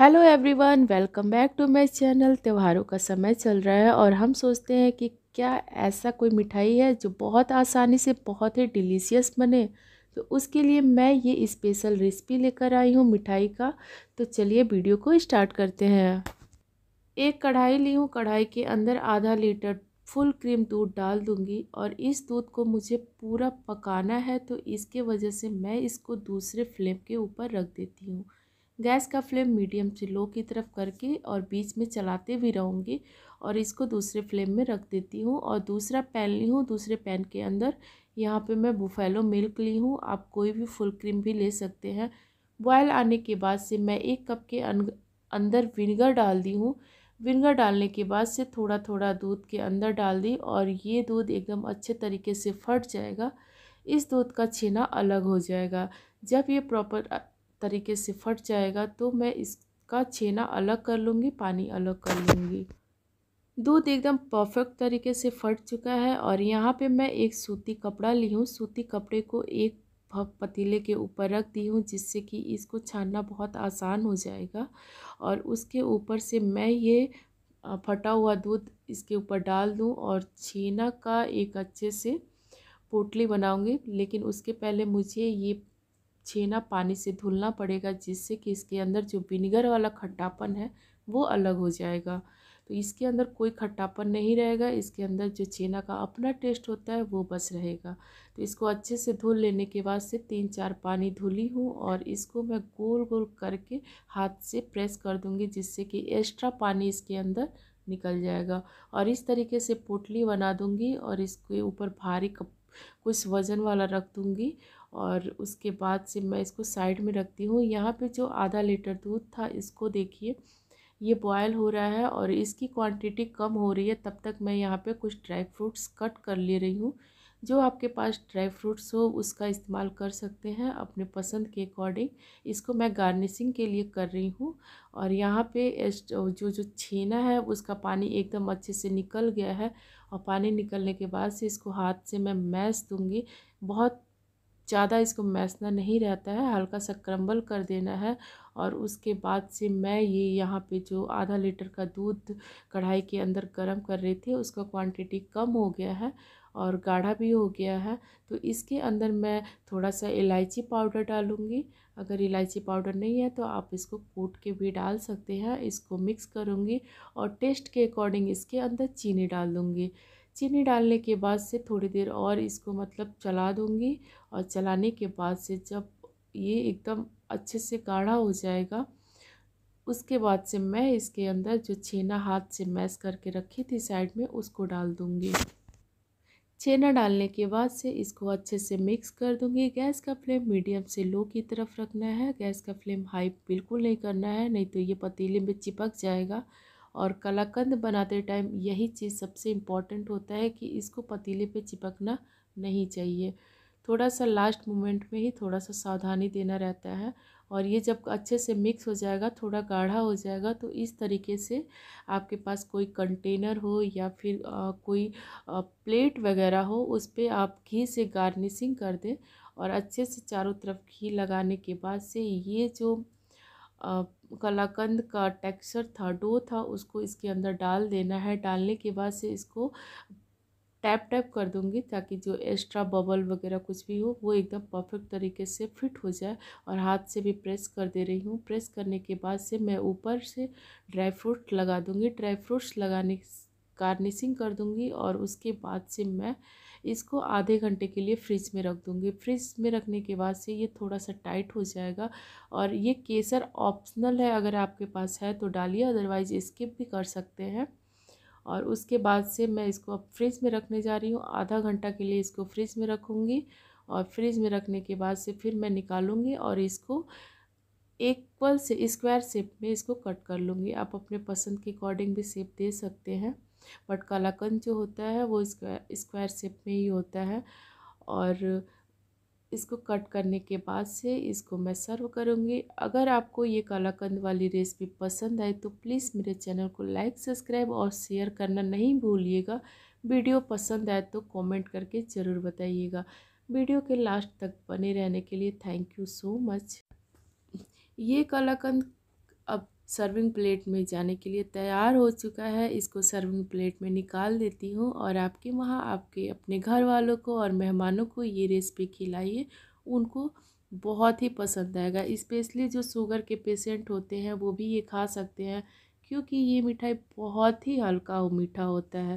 hello everyone welcome back to my channel त्योहारों का समय चल रहा है और हम सोचते हैं कि क्या ऐसा कोई मिठाई है जो बहुत आसानी से बहुत ही डिलीशियस बने तो उसके लिए मैं ये स्पेशल रेसिपी लेकर आई हूँ मिठाई का तो चलिए वीडियो को स्टार्ट करते हैं एक कढ़ाई ली हूँ कढ़ाई के अंदर आधा लीटर फुल क्रीम दूध डाल दूंगी और इस दूध को मुझे पूरा पकाना है तो इसके वजह से मैं इसको दूसरे फ्लेम के ऊपर रख देती हूँ गैस का फ्लेम मीडियम से लो की तरफ करके और बीच में चलाते भी रहूँगी और इसको दूसरे फ्लेम में रख देती हूँ और दूसरा पैन ली हूँ दूसरे पैन के अंदर यहाँ पे मैं बुफेलो मिल्क ली हूँ आप कोई भी फुल क्रीम भी ले सकते हैं बॉयल आने के बाद से मैं एक कप के अंदर विनेगर डाल दी हूँ विनेगर डालने के बाद से थोड़ा थोड़ा दूध के अंदर डाल दी और ये दूध एकदम अच्छे तरीके से फट जाएगा इस दूध का छीना अलग हो जाएगा जब ये प्रॉपर तरीके से फट जाएगा तो मैं इसका छेना अलग कर लूँगी पानी अलग कर लूँगी दूध एकदम परफेक्ट तरीके से फट चुका है और यहाँ पे मैं एक सूती कपड़ा ली हूँ सूती कपड़े को एक पतीले के ऊपर रख दी हूँ जिससे कि इसको छानना बहुत आसान हो जाएगा और उसके ऊपर से मैं ये फटा हुआ दूध इसके ऊपर डाल दूँ और छेना का एक अच्छे से पोटली बनाऊँगी लेकिन उसके पहले मुझे ये छेना पानी से धुलना पड़ेगा जिससे कि इसके अंदर जो विनीगर वाला खट्टापन है वो अलग हो जाएगा तो इसके अंदर कोई खट्टापन नहीं रहेगा इसके अंदर जो छेना का अपना टेस्ट होता है वो बस रहेगा तो इसको अच्छे से धुल लेने के बाद से तीन चार पानी धुली हूँ और इसको मैं गोल गोल करके हाथ से प्रेस कर दूँगी जिससे कि एक्स्ट्रा पानी इसके अंदर निकल जाएगा और इस तरीके से पोटली बना दूँगी और इसके ऊपर भारी कप कुछ वज़न वाला रख दूँगी और उसके बाद से मैं इसको साइड में रखती हूँ यहाँ पे जो आधा लीटर दूध था इसको देखिए ये बॉयल हो रहा है और इसकी क्वांटिटी कम हो रही है तब तक मैं यहाँ पे कुछ ड्राई फ्रूट्स कट कर ले रही हूँ जो आपके पास ड्राई फ्रूट्स हो उसका इस्तेमाल कर सकते हैं अपने पसंद के अकॉर्डिंग इसको मैं गार्निशिंग के लिए कर रही हूँ और यहाँ पे जो जो छेना है उसका पानी एकदम अच्छे से निकल गया है और पानी निकलने के बाद से इसको हाथ से मैं मैस दूँगी बहुत ज़्यादा इसको मैसना नहीं रहता है हल्का सा क्रम्बल कर देना है और उसके बाद से मैं ये यहाँ पे जो आधा लीटर का दूध कढ़ाई के अंदर गर्म कर रही थी उसका क्वांटिटी कम हो गया है और गाढ़ा भी हो गया है तो इसके अंदर मैं थोड़ा सा इलायची पाउडर डालूँगी अगर इलायची पाउडर नहीं है तो आप इसको कूट के भी डाल सकते हैं इसको मिक्स करूँगी और टेस्ट के अकॉर्डिंग इसके अंदर चीनी डाल दूँगी चीनी डालने के बाद से थोड़ी देर और इसको मतलब चला दूँगी और चलाने के बाद से जब ये एकदम अच्छे से गाढ़ा हो जाएगा उसके बाद से मैं इसके अंदर जो छेना हाथ से मैस करके रखी थी साइड में उसको डाल दूँगी छेना डालने के बाद से इसको अच्छे से मिक्स कर दूंगी गैस का फ्लेम मीडियम से लो की तरफ रखना है गैस का फ्लेम हाई बिल्कुल नहीं करना है नहीं तो ये पतीले में चिपक जाएगा और कलाकंद बनाते टाइम यही चीज़ सबसे इम्पॉर्टेंट होता है कि इसको पतीले पे चिपकना नहीं चाहिए थोड़ा सा लास्ट मोमेंट में ही थोड़ा सा सावधानी देना रहता है और ये जब अच्छे से मिक्स हो जाएगा थोड़ा गाढ़ा हो जाएगा तो इस तरीके से आपके पास कोई कंटेनर हो या फिर आ, कोई आ, प्लेट वगैरह हो उस पर आप घी से गार्निशिंग कर दें और अच्छे से चारों तरफ घी लगाने के बाद से ये जो आ, कलाकंद का टेक्सचर था डो था उसको इसके अंदर डाल देना है डालने के बाद से इसको टैप टैप कर दूंगी ताकि जो एक्स्ट्रा बबल वगैरह कुछ भी हो वो एकदम परफेक्ट तरीके से फिट हो जाए और हाथ से भी प्रेस कर दे रही हूँ प्रेस करने के बाद से मैं ऊपर से ड्राई फ्रूट लगा दूँगी ड्राई फ्रूट्स लगाने गार्निशिंग कर दूँगी और उसके बाद से मैं इसको आधे घंटे के लिए फ्रिज में रख दूँगी फ्रिज में रखने के बाद से ये थोड़ा सा टाइट हो जाएगा और ये केसर ऑप्शनल है अगर आपके पास है तो डालिए अदरवाइज़ स्किप भी कर सकते हैं और उसके बाद से मैं इसको अब फ्रिज में रखने जा रही हूँ आधा घंटा के लिए इसको फ्रिज में रखूँगी और फ्रिज में रखने के बाद से फिर मैं निकालूँगी और इसको इक्वल से स्क्वायर शेप में इसको कट कर लूँगी आप अपने पसंद के अकॉर्डिंग भी शेप दे सकते हैं बट कालाकंद जो होता है वो स्क्वायर स्क्वायर शेप में ही होता है और इसको कट करने के बाद से इसको मैं सर्व करूँगी अगर आपको ये कालाकंद वाली रेसिपी पसंद आए तो प्लीज़ मेरे चैनल को लाइक सब्सक्राइब और शेयर करना नहीं भूलिएगा वीडियो पसंद आए तो कमेंट करके ज़रूर बताइएगा वीडियो के लास्ट तक बने रहने के लिए थैंक यू सो मच ये कालाकंद सर्विंग प्लेट में जाने के लिए तैयार हो चुका है इसको सर्विंग प्लेट में निकाल देती हूँ और आपके वहाँ आपके अपने घर वालों को और मेहमानों को ये रेसिपी खिलाइए उनको बहुत ही पसंद आएगा इस्पेशली जो शुगर के पेशेंट होते हैं वो भी ये खा सकते हैं क्योंकि ये मिठाई बहुत ही हल्का और मीठा होता है